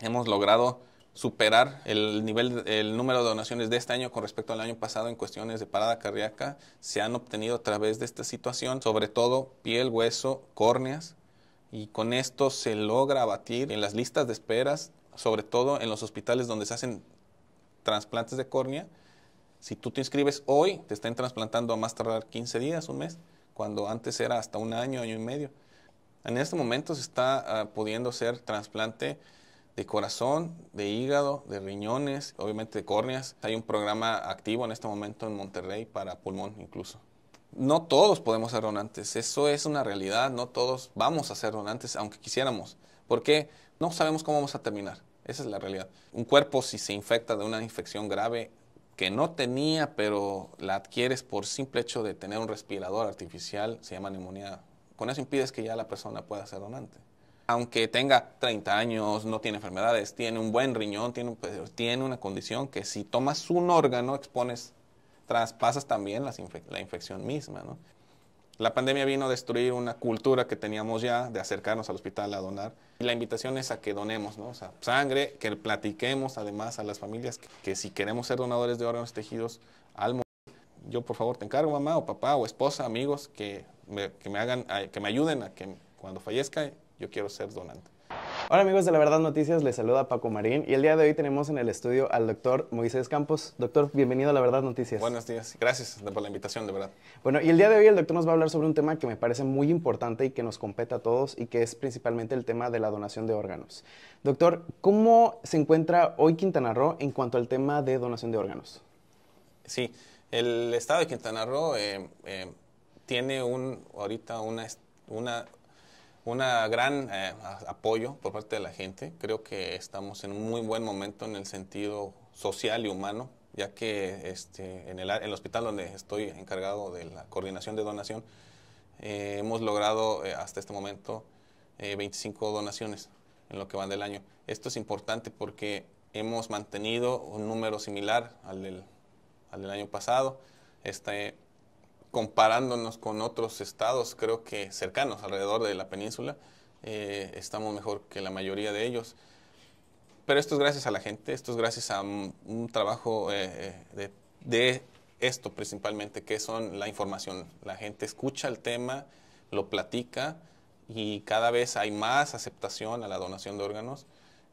hemos logrado superar el nivel, el número de donaciones de este año con respecto al año pasado en cuestiones de parada cardíaca se han obtenido a través de esta situación, sobre todo piel, hueso, córneas, y con esto se logra abatir en las listas de esperas, sobre todo en los hospitales donde se hacen trasplantes de córnea. Si tú te inscribes hoy, te están trasplantando a más tardar 15 días, un mes, cuando antes era hasta un año, año y medio. En este momento se está ah, pudiendo hacer trasplante de corazón, de hígado, de riñones, obviamente de córneas. Hay un programa activo en este momento en Monterrey para pulmón incluso. No todos podemos ser donantes, eso es una realidad, no todos vamos a ser donantes aunque quisiéramos, porque no sabemos cómo vamos a terminar, esa es la realidad. Un cuerpo si se infecta de una infección grave que no tenía, pero la adquieres por simple hecho de tener un respirador artificial, se llama neumonía, con eso impides que ya la persona pueda ser donante aunque tenga 30 años, no tiene enfermedades, tiene un buen riñón, tiene, pues, tiene una condición que si tomas un órgano expones, traspasas también la infección misma. La pandemia vino a destruir una cultura que teníamos ya de acercarnos al hospital a donar. Y la invitación es a que donemos, ¿no? sangre, que platiquemos además a las familias que, si queremos ser donadores de órganos, tejidos, al yo por favor te encargo, mamá o papá o esposa, amigos, que me hagan, que me ayuden a que cuando fallezca yo quiero ser donante. Hola amigos de La Verdad Noticias, les saluda Paco Marín y el día de hoy tenemos en el estudio al doctor Moisés Campos. Doctor, bienvenido a La Verdad Noticias. Buenos días, gracias por la invitación, de verdad. Bueno, y el día de hoy el doctor nos va a hablar sobre un tema que me parece muy importante y que nos compete a todos y que es principalmente el tema de la donación de órganos. Doctor, ¿cómo se encuentra hoy Quintana Roo en cuanto al tema de donación de órganos? Sí, el estado de Quintana Roo eh, eh, tiene un, ahorita una, una un gran eh, apoyo por parte de la gente. Creo que estamos en un muy buen momento en el sentido social y humano, ya que este, en, el, hospital donde estoy encargado de la coordinación de donación, eh, hemos logrado eh, hasta este momento 25 donaciones en lo que van del año. Esto es importante porque hemos mantenido un número similar al del, al del año pasado. Este, comparándonos con otros estados, creo que cercanos alrededor de la península, eh, estamos mejor que la mayoría de ellos. Pero esto es gracias a la gente, esto es gracias a un, trabajo eh, eh, de, esto principalmente, que son la información. La gente escucha el tema, lo platica y cada vez hay más aceptación a la donación de órganos.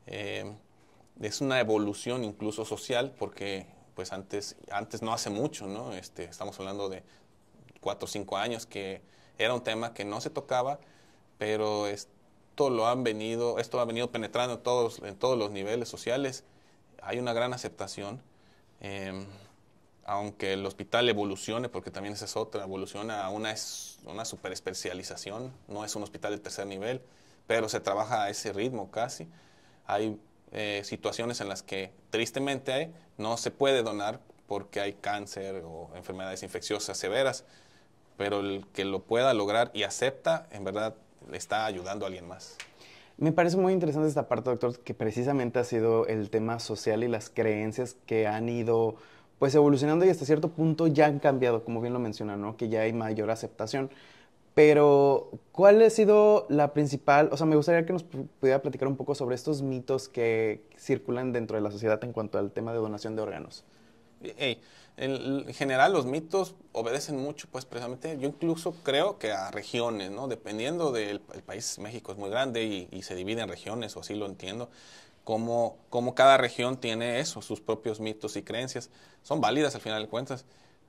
es una evolución incluso social porque pues antes, antes no hace mucho, ¿no? Este, estamos hablando de cuatro o cinco años, que era un tema que no se tocaba, pero esto lo han venido, esto ha venido penetrando todos, en todos los niveles sociales. Hay una gran aceptación. Em, aunque el hospital evolucione, porque también esa es otra, evoluciona a una, una super especialización, no es un hospital de tercer nivel, pero se trabaja a ese ritmo casi. Hay eh, situaciones en las que tristemente no se puede donar porque hay cáncer o enfermedades infecciosas severas, pero el que lo pueda lograr y acepta, en verdad, le está ayudando a alguien más. Me parece muy interesante esta parte, doctor, que precisamente ha sido el tema social y las creencias que han ido pues evolucionando y hasta cierto punto ya han cambiado, como bien lo menciona, ¿no? Que ya hay mayor aceptación. Pero, ¿cuál ha sido la principal? O sea, me gustaría que nos pudiera platicar un poco sobre estos mitos que circulan dentro de la sociedad en cuanto al tema de donación de órganos. Hey, en general los mitos obedecen mucho, pues precisamente yo incluso creo que a regiones, ¿no? Dependiendo del país, México es muy grande y, se divide en regiones, o así lo entiendo, como, como cada región tiene eso, sus propios mitos y creencias, son válidas al final de cuentas,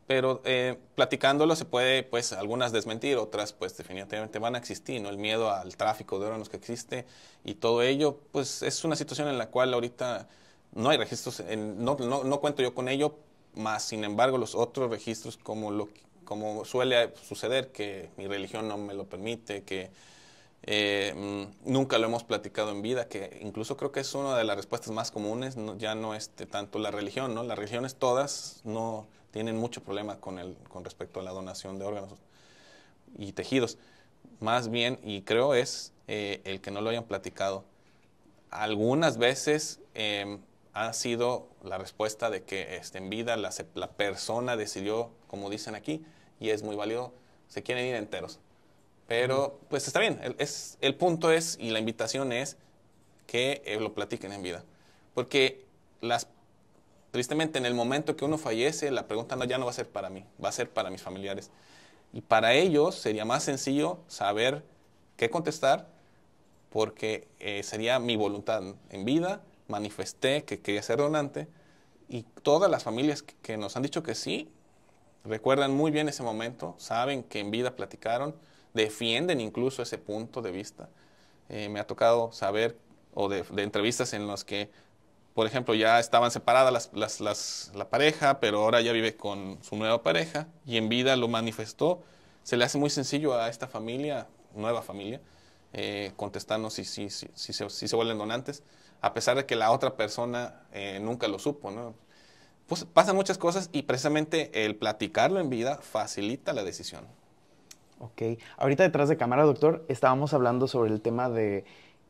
pero eh, platicándolo se puede, pues algunas desmentir, otras pues definitivamente van a existir, ¿no? El miedo al tráfico de órganos que existe y todo ello, pues es una situación en la cual ahorita no hay registros, no cuento yo con ello, más sin embargo, los otros registros, como, lo, como suele suceder, que mi religión no me lo permite, que eh, mm, nunca lo hemos platicado en vida, que incluso creo que es una de las respuestas más comunes, ya no es este, tanto la religión, ¿no? Las religiones todas no tienen mucho problema con, el, con respecto a la donación de órganos y tejidos. Más bien, y creo es eh, el que no lo hayan platicado. Algunas veces... Em, ha sido la respuesta de que este, en vida la, persona decidió, como dicen aquí, y es muy válido, se quieren ir enteros. Pero pues está bien, el, punto es y la invitación es que eh, lo platiquen en vida. Porque las, tristemente en el momento que uno fallece, la pregunta no, ya no va a ser para mí, va a ser para mis familiares. Y para ellos sería más sencillo saber qué contestar porque eh, sería mi voluntad en vida manifesté que quería ser donante y todas las familias que, nos han dicho que sí, recuerdan muy bien ese momento, saben que en vida platicaron, defienden incluso ese punto de vista. Eh, me ha tocado saber, o de, entrevistas en las que, por ejemplo, ya estaban separadas las, la pareja, pero ahora ya vive con su nueva pareja y en vida lo manifestó. Se le hace muy sencillo a esta familia, nueva familia, eh, contestarnos si, si, si, se, si se vuelven donantes a pesar de que la otra persona eh, nunca lo supo, ¿no? Pues pasan muchas cosas y precisamente el platicarlo en vida facilita la decisión. Ok. Ahorita detrás de cámara, doctor, estábamos hablando sobre el tema de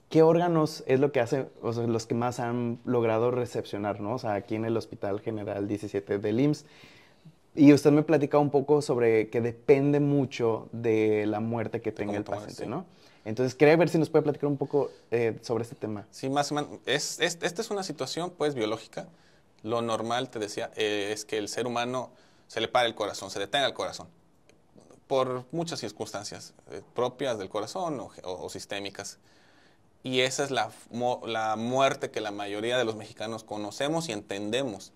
qué órganos es lo que hace, o sea, los que más han logrado recepcionar, ¿no? O sea, aquí en el Hospital General 17 del IMSS. Y usted me platicaba un poco sobre que depende mucho de la muerte que tenga el paciente, ¿no? Entonces, quería ver si nos puede platicar un poco eh, sobre este tema. Sí, más o menos. Es, esta es una situación, pues, biológica. Lo normal, te decía, eh, es que el ser humano se le pare el corazón, se detenga el corazón, por muchas circunstancias eh, propias del corazón o, o, sistémicas. Y esa es la, la muerte que la mayoría de los mexicanos conocemos y entendemos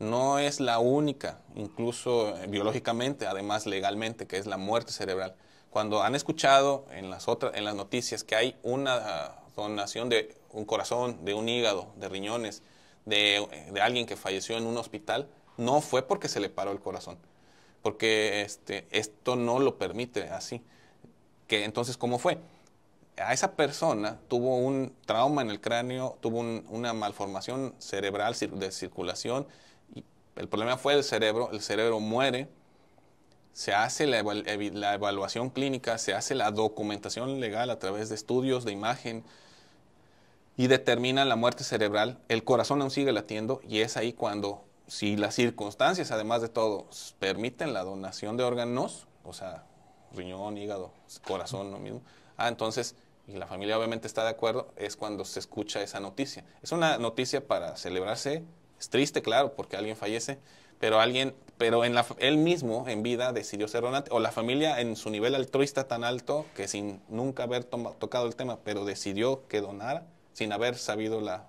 no es la única, incluso eh, biológicamente, además legalmente, que es la muerte cerebral. Cuando han escuchado en las, otras, en las noticias que hay una donación de un corazón, de un hígado, de riñones, de, alguien que falleció en un hospital, no fue porque se le paró el corazón, porque este, esto no lo permite así. Que, entonces, ¿cómo fue? a esa persona tuvo un trauma en el cráneo, tuvo una malformación cerebral de circulación. Y el problema fue el cerebro, el cerebro muere se hace la, evaluación clínica, se hace la documentación legal a través de estudios de imagen y determina la muerte cerebral. El corazón aún sigue latiendo y es ahí cuando, si las circunstancias, además de todo, permiten la donación de órganos, o sea, riñón, hígado, corazón, lo mismo, ah, entonces, y la familia obviamente está de acuerdo, es cuando se escucha esa noticia. Es una noticia para celebrarse, es triste, claro, porque alguien fallece, pero alguien pero en él mismo en vida decidió ser donante, o la familia en su nivel altruista tan alto que sin nunca haber tocado el tema, pero decidió que donara sin haber sabido la,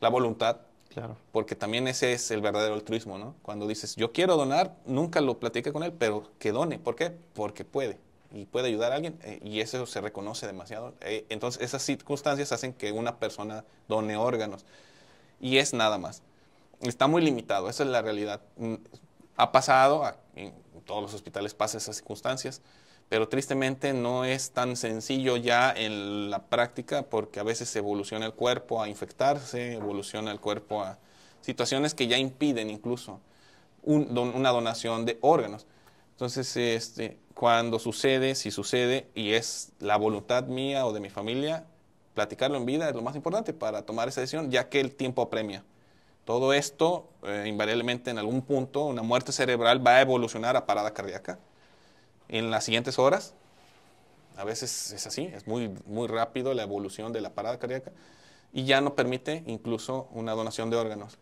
la voluntad. Claro. Porque también ese es el verdadero altruismo, ¿no? Cuando dices, yo quiero donar, nunca lo platiqué con él, pero que done. ¿Por qué? Porque puede. Y puede ayudar a alguien. Eh, y eso se reconoce demasiado. Eh, entonces, esas circunstancias hacen que una persona done órganos. Y es nada más está muy limitado, esa es la realidad. Mm, ha pasado, en todos los hospitales pasa esas circunstancias, pero tristemente no es tan sencillo ya en la práctica porque a veces evoluciona el cuerpo a infectarse, evoluciona el cuerpo a situaciones que ya impiden incluso una donación de órganos. Entonces, este, cuando sucede, si sucede, y es la voluntad mía o de mi familia, platicarlo en vida es lo más importante para tomar esa decisión, ya que el tiempo apremia. Todo esto, eh, invariablemente en algún punto, una muerte cerebral va a evolucionar a parada cardíaca en las siguientes horas. A veces es así, es muy, muy rápido la evolución de la parada cardíaca y ya no permite incluso una donación de órganos.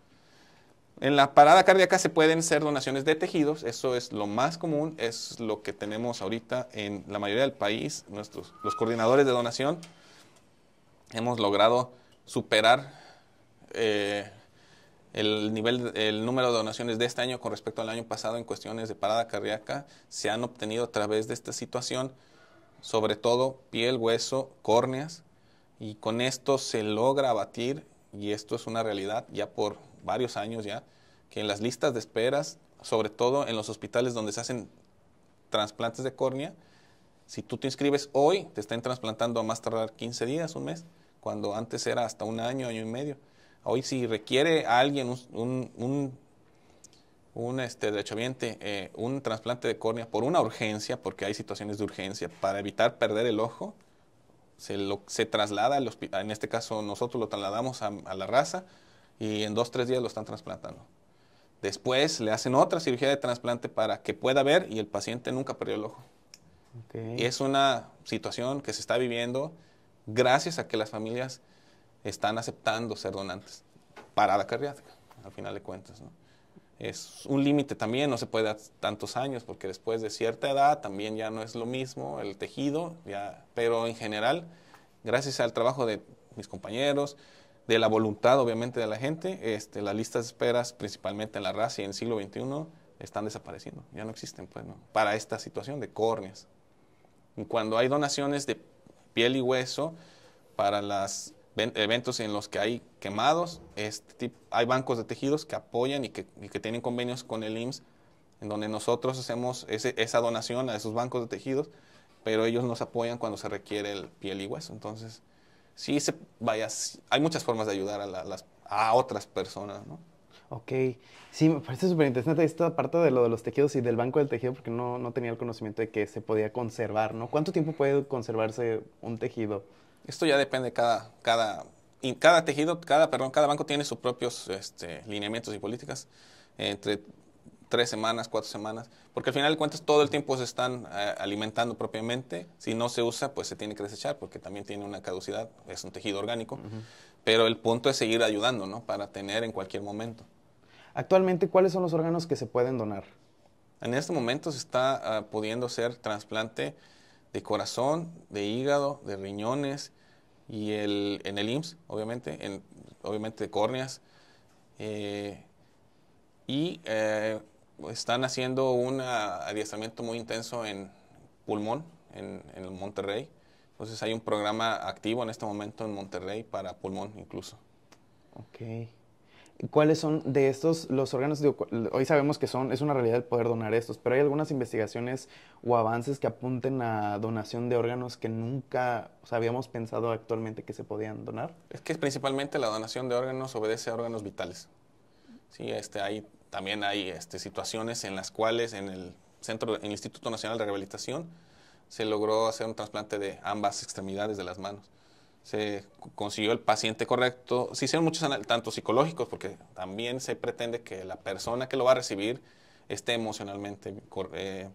En la parada cardíaca se pueden hacer donaciones de tejidos, eso es lo más común, es lo que tenemos ahorita en la mayoría del país, nuestros los coordinadores de donación hemos logrado superar eh, el nivel, el número de donaciones de este año con respecto al año pasado en cuestiones de parada cardíaca se han obtenido a través de esta situación, sobre todo piel, hueso, córneas, y con esto se logra abatir, y esto es una realidad ya por varios años ya, que en las listas de esperas, sobre todo en los hospitales donde se hacen trasplantes de córnea, si tú te inscribes hoy, te están trasplantando a más tardar 15 días, un mes, cuando antes era hasta un año, año y medio. Hoy si requiere a alguien un, un, este, derechohabiente, eh, un trasplante de córnea por una urgencia, porque hay situaciones de urgencia, para evitar perder el ojo, se, lo, se traslada, al hospital, en este caso nosotros lo trasladamos a, la raza y en dos, tres días lo están trasplantando. Después le hacen otra cirugía de trasplante para que pueda ver y el paciente nunca perdió el ojo. Y es una situación que se está viviendo gracias a que las familias están aceptando ser donantes. para la cardiática, al final de cuentas. Es un límite también, no se puede dar tantos años, porque después de cierta edad también ya no es lo mismo el tejido, ya, pero en general, gracias al trabajo de mis compañeros, de la voluntad obviamente de la gente, este, las listas de esperas, principalmente en la raza y en el siglo XXI, están desapareciendo, ya no existen pues, para esta situación de córneas. Cuando hay donaciones de piel y hueso para las eventos en los que hay quemados, este hay bancos de tejidos que apoyan y que, tienen convenios con el IMSS, en donde nosotros hacemos esa donación a esos bancos de tejidos, pero ellos nos apoyan cuando se requiere el piel y hueso. Entonces, sí, se, vaya, hay muchas formas de ayudar a, las, a otras personas, Ok, sí, me parece súper interesante esta parte de lo de los tejidos y del banco del tejido, porque no, no tenía el conocimiento de que se podía conservar, ¿no? ¿Cuánto tiempo puede conservarse un tejido? Esto ya depende de cada, cada, cada tejido, cada, perdón, cada banco tiene sus propios este, lineamientos y políticas entre tres semanas, cuatro semanas, porque al final de cuentas todo el tiempo se están eh, alimentando propiamente, si no se usa pues se tiene que desechar porque también tiene una caducidad, es un tejido orgánico, pero el punto es seguir ayudando, ¿no? Para tener en cualquier momento. Actualmente, ¿cuáles son los órganos que se pueden donar? En este momento se está ah, pudiendo hacer trasplante de corazón, de hígado, de riñones y el, en el IMSS, obviamente, en, obviamente de córneas. Eh, y eh, están haciendo un adiestramiento muy intenso en pulmón, en, Monterrey. Entonces hay un programa activo en este momento en Monterrey para pulmón incluso. Ok cuáles son de estos los órganos. hoy sabemos que son, es una realidad el poder donar estos, pero hay algunas investigaciones o avances que apunten a donación de órganos que nunca o sea, habíamos pensado actualmente que se podían donar. Es que principalmente la donación de órganos obedece a órganos vitales. Sí, este, hay, también hay este, situaciones en las cuales en el centro, en el Instituto Nacional de Rehabilitación, se logró hacer un trasplante de ambas extremidades de las manos se consiguió el paciente correcto. Se hicieron muchos análisis, tanto psicológicos, porque también se pretende que la persona que lo va a recibir esté emocionalmente eh,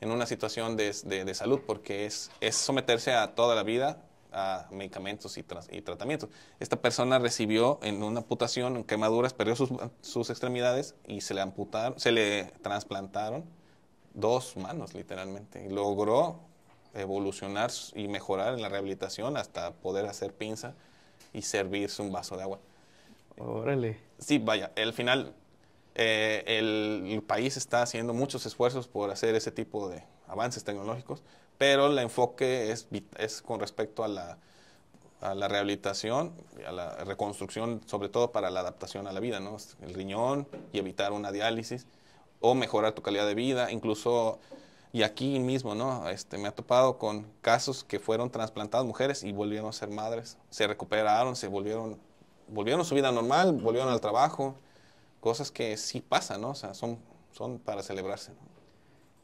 en una situación de, salud, porque es, es, someterse a toda la vida a medicamentos y, tratamientos. Esta persona recibió en una amputación, en quemaduras, perdió sus, sus extremidades y se le amputaron, se le trasplantaron dos manos literalmente y logró evolucionar y mejorar en la rehabilitación hasta poder hacer pinza y servirse un vaso de agua. Órale. Sí, vaya, al final eh, el, país está haciendo muchos esfuerzos por hacer ese tipo de avances tecnológicos, pero el enfoque es, es con respecto a la, a la rehabilitación, a la reconstrucción, sobre todo para la adaptación a la vida, ¿no? El riñón y evitar una diálisis o mejorar tu calidad de vida, incluso y aquí mismo, ¿no? Este, me ha topado con casos que fueron trasplantadas mujeres y volvieron a ser madres. Se recuperaron, se volvieron, volvieron a su vida normal, volvieron al trabajo. Cosas que sí pasan, ¿no? O sea, son, son para celebrarse,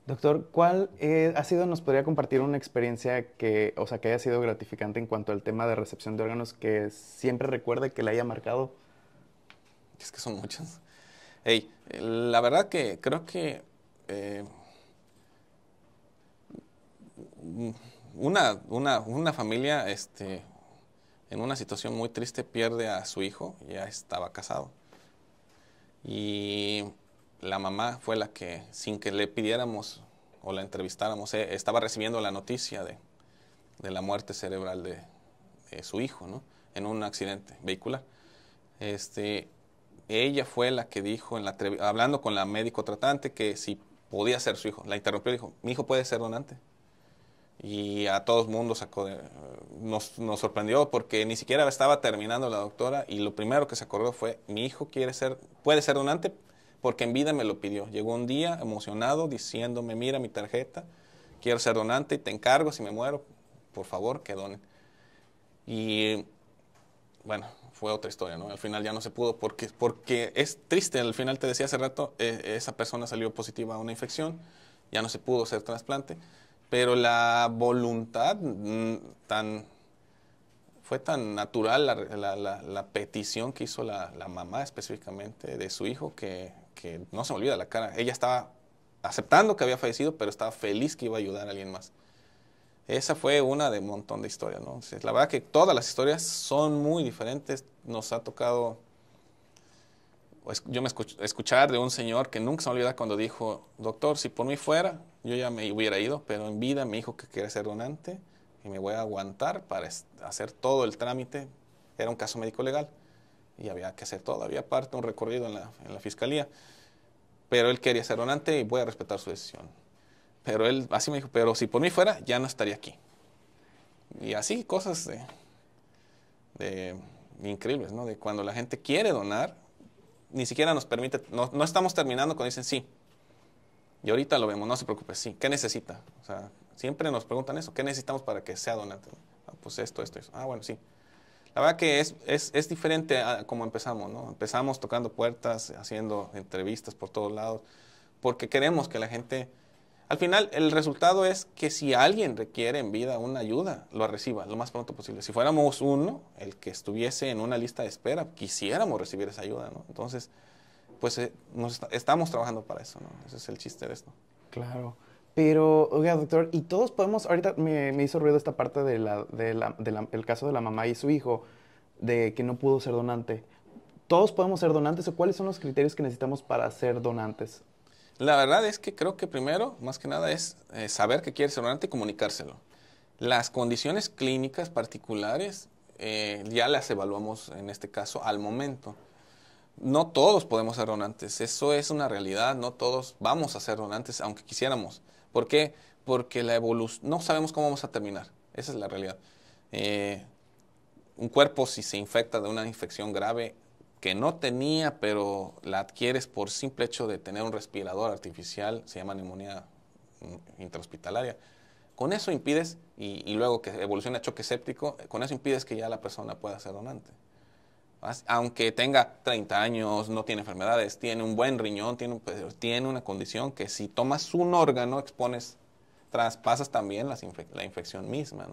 Doctor, ¿cuál eh, ha sido, nos podría compartir una experiencia que, o sea, que haya sido gratificante en cuanto al tema de recepción de órganos que siempre recuerde que le haya marcado? Es que son muchas. Hey, la verdad que creo que eh, una, familia este, en una situación muy triste pierde a su hijo, ya estaba casado. Y la mamá fue la que, sin que le pidiéramos o la entrevistáramos, eh, estaba recibiendo la noticia de, la muerte cerebral de, su hijo, ¿no? En un accidente vehicular. Este, ella fue la que dijo, en la hablando con la médico tratante, que si podía ser su hijo. La interrumpió y dijo, mi hijo puede ser donante y a todo el mundo sacó nos, nos, sorprendió porque ni siquiera estaba terminando la doctora y lo primero que se acordó fue, mi hijo quiere ser, puede ser donante porque en vida me lo pidió. Llegó un día emocionado diciéndome, mira mi tarjeta, quiero ser donante y te encargo, si me muero, por favor, que donen. Y bueno, fue otra historia, ¿no? Al final ya no se pudo porque, porque es triste, al final te decía hace rato, e, esa persona salió positiva a una infección, ya no se pudo hacer trasplante pero la voluntad mm, tan fue tan natural la, petición que hizo la, mamá específicamente de su hijo que, no se me olvida la cara. Ella estaba aceptando que había fallecido, pero estaba feliz que iba a ayudar a alguien más. Esa fue una de un montón de historias, ¿no? la verdad que todas las historias son muy diferentes. Nos ha tocado, yo me escuchar de un señor que nunca se me olvida cuando dijo, doctor, si por mí fuera, yo ya me hubiera ido, pero en vida me dijo que quería ser donante y me voy a aguantar para hacer todo el trámite. Era un caso médico legal y había que hacer todo, había parte, un recorrido en la, fiscalía. Pero él quería ser donante y voy a respetar su decisión. Pero él así me dijo, pero si por mí fuera, ya no estaría aquí. Y así cosas de, increíbles, ¿no? De cuando la gente quiere donar, ni siquiera nos permite, no, no estamos terminando cuando dicen sí, y ahorita lo vemos, no se preocupe, sí, ¿qué necesita? O sea, siempre nos preguntan eso, ¿qué necesitamos para que sea donante? Ah, pues esto, esto, eso. Ah, bueno, sí. La verdad que es, es, es diferente a como empezamos, ¿no? Empezamos tocando puertas, haciendo entrevistas por todos lados, porque queremos que la gente... Al final, el resultado es que si alguien requiere en vida una ayuda, lo reciba lo más pronto posible. Si fuéramos uno, el que estuviese en una lista de espera, quisiéramos recibir esa ayuda, ¿no? Entonces, pues eh, estamos trabajando para eso, ¿no? Ese es el chiste de esto. Claro. Pero, oiga, doctor, y todos podemos, ahorita me, me hizo ruido esta parte del caso de la mamá y su hijo, de que no pudo ser donante. ¿Todos podemos ser donantes o cuáles son los criterios que necesitamos para ser donantes? La verdad es que creo que primero, más que nada, es eh, saber que quiere ser donante y comunicárselo. Las condiciones clínicas particulares eh, ya las evaluamos en este caso al momento no todos podemos ser donantes, eso es una realidad, no todos vamos a ser donantes, aunque quisiéramos. ¿Por qué? Porque la evolución, no sabemos cómo vamos a terminar, esa es la realidad. Eh, un cuerpo si se infecta de una infección grave que no tenía, pero la adquieres por simple hecho de tener un respirador artificial, se llama neumonía intrahospitalaria, con eso impides, y, luego que evoluciona choque séptico, con eso impides que ya la persona pueda ser donante aunque tenga 30 años, no tiene enfermedades, tiene un buen riñón, pues, tiene, una condición que si tomas un órgano expones, traspasas también la infección misma.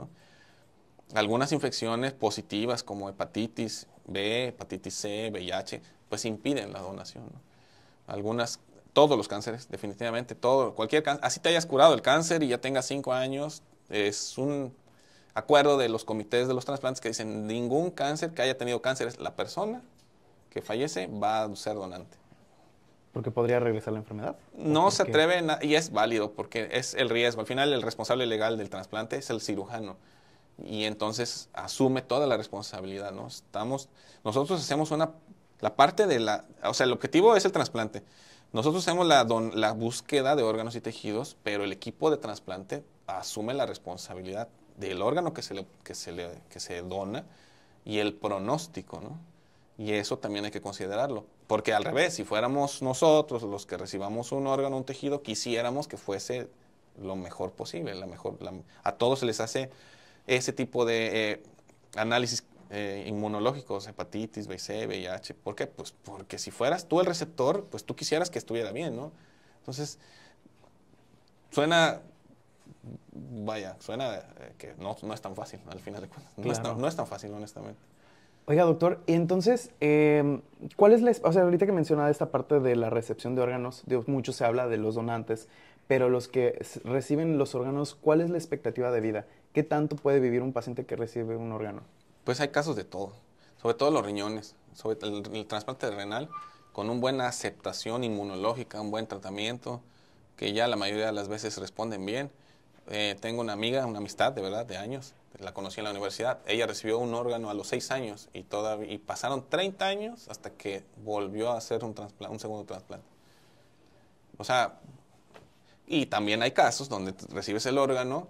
Algunas infecciones positivas como hepatitis B, hepatitis C, VIH, pues impiden la donación. Algunas, todos los cánceres, definitivamente, todo, cualquier cáncer, así te hayas curado el cáncer y ya tengas 5 años, es un acuerdo de los comités de los trasplantes que dicen ningún cáncer que haya tenido cáncer, es la persona que fallece va a ser donante. Porque podría regresar la enfermedad. No se atreve, y es válido, porque es el riesgo. Al final, el responsable legal del trasplante es el cirujano. Y entonces asume toda la responsabilidad, ¿no? Estamos, nosotros hacemos una, la parte de la, o sea, el objetivo es el trasplante. Nosotros hacemos la, la búsqueda de órganos y tejidos, pero el equipo de trasplante asume la responsabilidad del órgano que se, le, que, se le, se dona y el pronóstico, ¿no? Y eso también hay que considerarlo. Porque al revés, si fuéramos nosotros los que recibamos un órgano, un tejido, quisiéramos que fuese lo mejor posible. La mejor, a todos se les hace ese tipo de eh, análisis eh, inmunológicos, hepatitis, bc VIH. ¿Por qué? Pues porque si fueras tú el receptor, pues tú quisieras que estuviera bien, ¿no? Entonces, suena vaya, suena eh, que no, es tan fácil, al final de cuentas. No, es, tan, fácil, honestamente. Oiga, doctor, y entonces, em, ¿cuál es la... O sea, ahorita que mencionaba esta parte de la recepción de órganos, de, mucho se habla de los donantes, pero los que reciben los órganos, ¿cuál es la expectativa de vida? ¿Qué tanto puede vivir un paciente que recibe un órgano? Pues hay casos de todo, sobre todo los riñones, sobre el, el trasplante renal, con una buena aceptación inmunológica, un buen tratamiento, que ya la mayoría de las veces responden bien eh, tengo una amiga, una amistad de verdad, de años, la conocí en la universidad. Ella recibió un órgano a los seis años y, todavía y pasaron 30 años hasta que volvió a hacer un, un segundo trasplante. O sea, y también hay casos donde recibes el órgano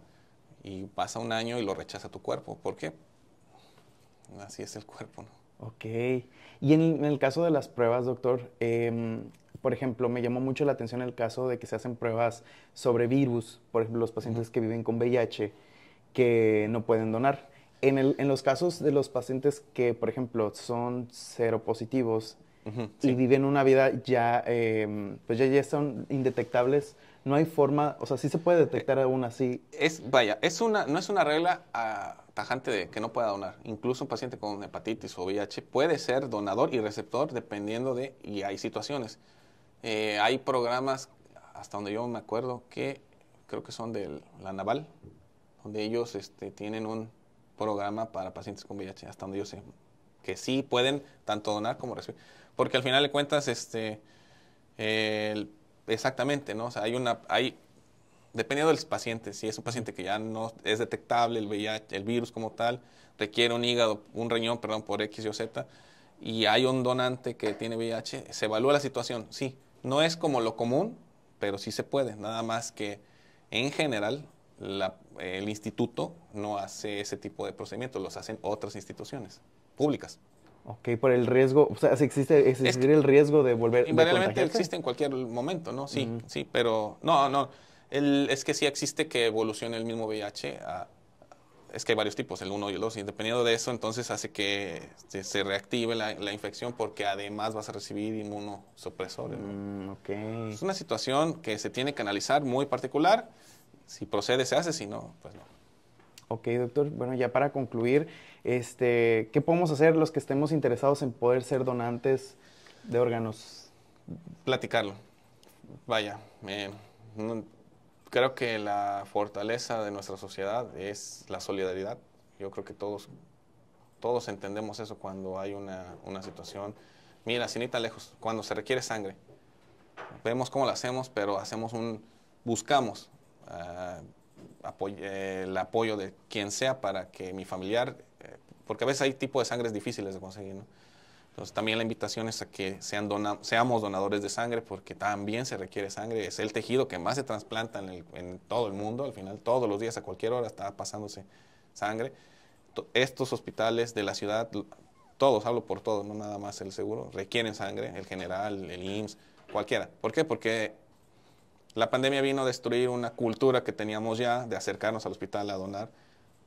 y pasa un año y lo rechaza tu cuerpo. ¿Por qué? Así es el cuerpo, ¿no? Ok. Y en el caso de las pruebas, doctor, em, por ejemplo, me llamó mucho la atención el caso de que se hacen pruebas sobre virus, por ejemplo, los pacientes que viven con VIH, que no pueden donar. En, los casos de los pacientes que, por ejemplo, son seropositivos y viven una vida ya, em, pues ya, son indetectables, no hay forma, o sea, sí se puede detectar aún así. Es, vaya, es una, no es una regla ah, tajante de que no pueda donar. Incluso un paciente con hepatitis o VIH puede ser donador y receptor dependiendo de, y hay situaciones. Eh, hay programas, hasta donde yo me acuerdo, que creo que son de la Naval, donde ellos este, tienen un programa para pacientes con VIH, hasta donde yo sé, que sí pueden tanto donar como recibir. Porque al final de cuentas, este, exactamente, ¿no? hay una, hay, dependiendo del paciente, si es un paciente que ya no es detectable el VIH, el virus como tal, requiere un hígado, un riñón, perdón, por X y o Z, y hay un donante que tiene VIH, se evalúa la situación, sí, no es como lo común, pero sí se puede. Nada más que en general el instituto no hace ese tipo de procedimientos, los hacen otras instituciones públicas. Ok, por el riesgo, o sea, existe, existe el riesgo de volver a Invariablemente existe en cualquier momento, ¿no? Sí, sí, pero no, no, es que sí existe que evolucione el mismo VIH a es que hay varios tipos, el 1 y el 2, y dependiendo de eso, entonces hace que se, reactive la, infección porque además vas a recibir inmunosupresores. Mm, es una situación que se tiene que analizar muy particular. Si procede, se hace, si no, pues no. Ok, doctor. Bueno, ya para concluir, este, ¿qué podemos hacer los que estemos interesados en poder ser donantes de órganos? Platicarlo. Vaya, eh, creo que la fortaleza de nuestra sociedad es la solidaridad. Yo creo que todos, todos entendemos eso cuando hay una, una situación. Mira, sin ir tan lejos, cuando se requiere sangre, vemos cómo lo hacemos, pero hacemos un, buscamos ah, el apoyo de quien sea para que mi familiar, eh, porque a veces hay tipos de sangres difíciles de conseguir, ¿no? Entonces también la invitación es a que sean seamos donadores de sangre porque también se requiere sangre. Es el tejido que más se trasplanta en, todo el mundo. Al final todos los días a cualquier hora está pasándose sangre. Estos hospitales de la ciudad, todos, hablo por todos, no nada más el seguro, requieren sangre, el general, el IMSS, cualquiera. ¿Por qué? Porque la pandemia vino a destruir una cultura que teníamos ya de acercarnos al hospital a donar.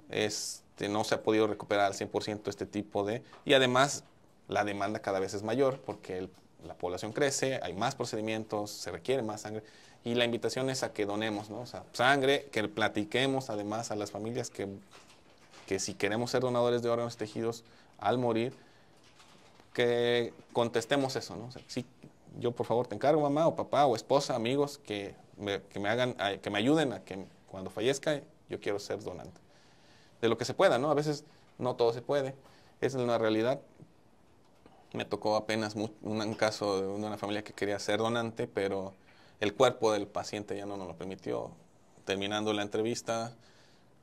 Este, no se ha podido recuperar al 100% este tipo de... Y además la demanda cada vez es mayor porque la población crece, hay más procedimientos, se requiere más sangre. Y la invitación es a que donemos, ¿no? O sea, sangre, que platiquemos además a las familias que, que si queremos ser donadores de órganos tejidos al morir, que contestemos eso, ¿no? O yo por favor te encargo mamá o papá o esposa, amigos, que me, que me, hagan, que me ayuden a que cuando fallezca yo quiero ser donante. De lo que se pueda, ¿no? A veces no todo se puede, esa es una realidad, me tocó apenas un caso de una familia que quería ser donante, pero el cuerpo del paciente ya no nos lo permitió. Terminando la entrevista,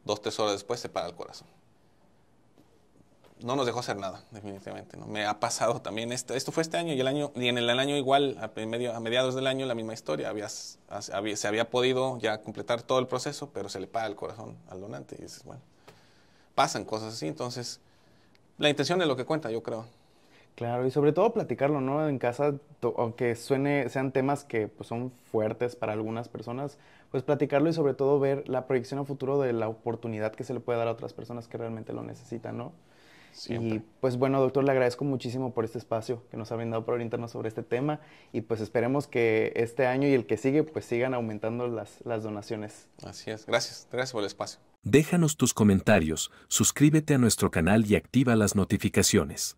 dos, tres horas después se para el corazón. No nos dejó hacer nada, definitivamente. ¿no? Me ha pasado también, este, esto fue este año y, el año y en el año igual, a, mediados del año, la misma historia. se había podido ya completar todo el proceso, pero se le para el corazón al donante y dices, bueno, pasan cosas así. Entonces, la intención es lo que cuenta, yo creo. Claro, y sobre todo platicarlo, ¿no? En casa, aunque suene, sean temas que pues, son fuertes para algunas personas, pues platicarlo y sobre todo ver la proyección a futuro de la oportunidad que se le puede dar a otras personas que realmente lo necesitan, ¿no? Y pues bueno, doctor, le agradezco muchísimo por este espacio que nos ha brindado para orientarnos sobre este tema y pues esperemos que este año y el que sigue pues sigan aumentando las, las donaciones. Así es, gracias, gracias por el espacio. Déjanos tus comentarios, suscríbete a nuestro canal y activa las notificaciones.